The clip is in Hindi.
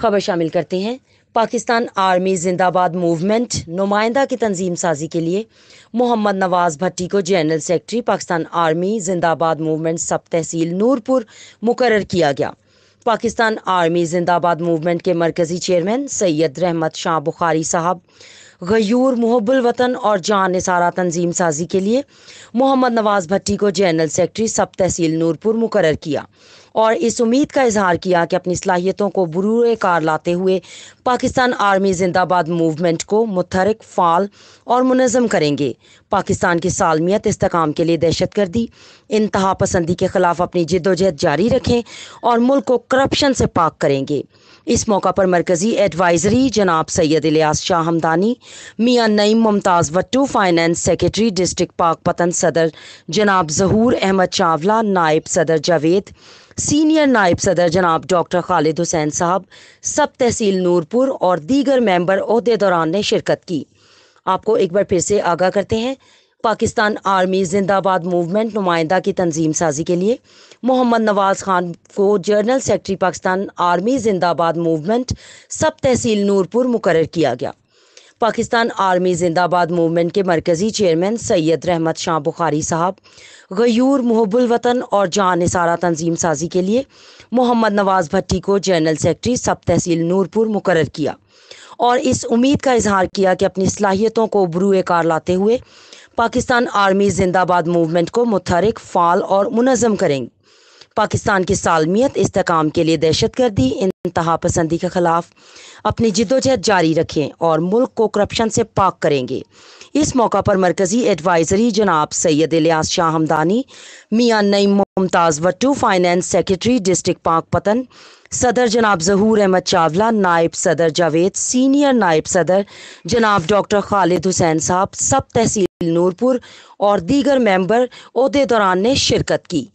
खबर शामिल करते हैं पाकिस्तान आर्मी जिंदाबाद मूवमेंट नुमाइंदा की तंजीम साजी के लिए मोहम्मद नवाज भट्टी को जनरल सेक्रेटरी पाकिस्तान आर्मी जिंदाबाद मूवमेंट सब तहसील नूरपुर मुकर किया गया पाकिस्तान आर्मी जिंदाबाद मूवमेंट के मरकजी चेयरमैन सैयद रहमत शाह बुखारी साहब गयूर मुहबुल वतन और जान निसारा तंजीम साजी के लिए मोहम्मद नवाज भट्टी को जनरल सेक्रेटरी सब तहसील नूरपुर मुकर किया और इस उम्मीद का इजहार किया कि अपनी सलाहियतों को बुरूर कार लाते हुए पाकिस्तान आर्मी जिंदाबाद मूवमेंट को मुतरक फाल और मुनज़म करेंगे पाकिस्तान की सालमियत इसकाम के लिए दहशत गर्दी इंतहा पसंदी के ख़िलाफ़ अपनी जिदोजहद जारी रखें और मुल्क को करप्शन से पाक करेंगे इस मौका पर मरकज़ी एडवाइज़री जनाब Syed Ilyas Shah Hamdani Mian Naeem Mumtaz Wattoo finance secretary district Pakpattan सदर जनाब जहूर अहमद चावला नायब सदर जावेद सीनियर नायब सदर जनाब डॉक्टर खालिद हुसैन साहब सब तहसील नूरपुर और दीगर मेंबर दौरान ने शिरकत की आपको एक बार फिर से आगाह करते हैं पाकिस्तान आर्मी जिंदाबाद मूवमेंट नुमाइंदा की तंजीम साजी के लिए मोहम्मद नवाज खान को जनरल सेक्रेटरी पाकिस्तान आर्मी जिंदाबाद मूवमेंट सब तहसील नूरपुर मुकर किया गया पाकिस्तान आर्मी जिंदाबाद मूवमेंट के मरकज़ी चेयरमैन सैयद रहमत शाह बुखारी साहब गयूर महबुल वतन और जहाँ निसारा तंजीम साजी के लिए मोहम्मद नवाज भट्टी को जनरल सेक्रेटरी सब तहसील नूरपुर मुकर किया और इस उम्मीद का इजहार किया कि अपनी सलाहियतों को बरूए कार लाते हुए पाकिस्तान आर्मी जिंदाबाद मूवमेंट को मुतहरक फाल और मुनज़म करेंगे पाकिस्तान की सालमियत इसकाम के लिए दहशत गर्दी इंतहा पसंदी के खिलाफ अपनी जिदोजहद जारी रखें और मुल्क को करप्शन से पाक करेंगे इस मौका पर मरकजी एडवाइजरी जनाब सैयद इलियास शाह हमदानी मियाँ नई Mumtaz Bhattu finance secretary district Pakpattan सदर जनाब जहूर अहमद चावला नायब सदर जावेद सीनियर नायब सदर जनाब डॉक्टर खालिद हुसैन साहब सब तहसील नूरपुर और दीगर मेंबर अहदे दौरान ने शिरकत की